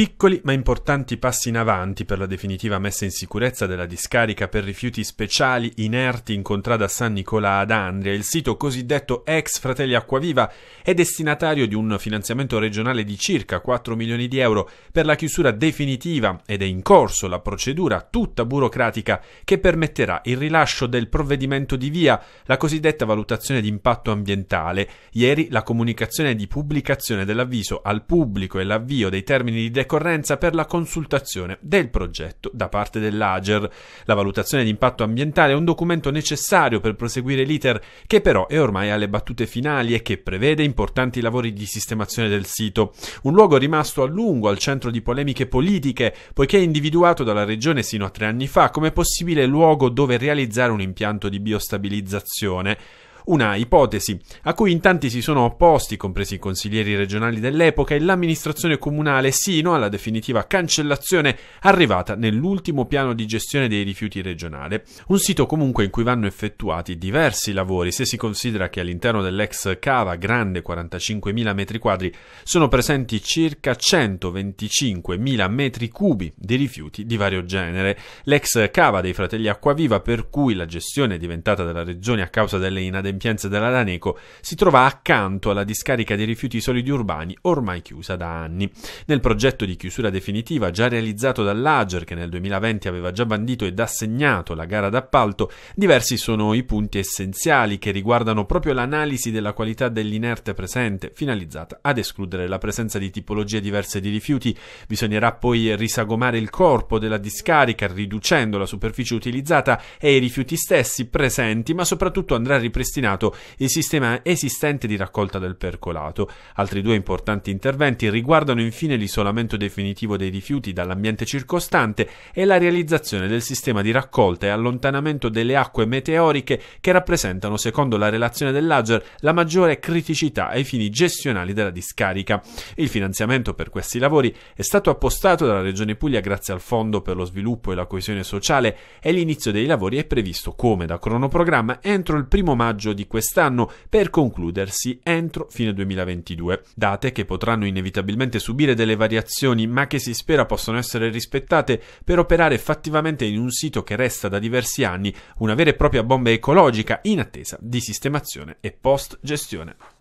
Piccoli ma importanti passi in avanti per la definitiva messa in sicurezza della discarica per rifiuti speciali inerti in contrada San Nicola ad Andria, il sito cosiddetto ex Fratelli Acquaviva è destinatario di un finanziamento regionale di circa 4 milioni di euro per la chiusura definitiva ed è in corso la procedura tutta burocratica che permetterà il rilascio del provvedimento di via, la cosiddetta valutazione di impatto ambientale. Ieri la comunicazione di pubblicazione dell'avviso al pubblico e l'avvio dei termini di declarazione percorrenza per la consultazione del progetto da parte dell'Ager. La valutazione di impatto ambientale è un documento necessario per proseguire l'iter, che però è ormai alle battute finali e che prevede importanti lavori di sistemazione del sito. Un luogo rimasto a lungo al centro di polemiche politiche, poiché individuato dalla regione sino a tre anni fa come possibile luogo dove realizzare un impianto di biostabilizzazione. Una ipotesi a cui in tanti si sono opposti, compresi i consiglieri regionali dell'epoca e l'amministrazione comunale, sino alla definitiva cancellazione arrivata nell'ultimo piano di gestione dei rifiuti regionale. Un sito comunque in cui vanno effettuati diversi lavori, se si considera che all'interno dell'ex cava grande 45.000 m2 sono presenti circa 125.000 m3 di rifiuti di vario genere. L'ex cava dei fratelli Acquaviva, per cui la gestione è diventata della regione a causa delle inadeguate inadempienze della Daneco, si trova accanto alla discarica dei rifiuti solidi urbani ormai chiusa da anni. Nel progetto di chiusura definitiva già realizzato dall'Ager, che nel 2020 aveva già bandito ed assegnato la gara d'appalto, diversi sono i punti essenziali che riguardano proprio l'analisi della qualità dell'inerte presente, finalizzata ad escludere la presenza di tipologie diverse di rifiuti. Bisognerà poi risagomare il corpo della discarica, riducendo la superficie utilizzata e i rifiuti stessi presenti, ma soprattutto andrà ripristinata ripristinato il sistema esistente di raccolta del percolato. Altri due importanti interventi riguardano infine l'isolamento definitivo dei rifiuti dall'ambiente circostante e la realizzazione del sistema di raccolta e allontanamento delle acque meteoriche che rappresentano, secondo la relazione dell'Ager, la maggiore criticità ai fini gestionali della discarica. Il finanziamento per questi lavori è stato appostato dalla Regione Puglia grazie al Fondo per lo sviluppo e la coesione sociale e l'inizio dei lavori è previsto come da cronoprogramma entro il primo maggio maggio di quest'anno per concludersi entro fine 2022, date che potranno inevitabilmente subire delle variazioni ma che si spera possano essere rispettate per operare effettivamente in un sito che resta da diversi anni una vera e propria bomba ecologica in attesa di sistemazione e post gestione.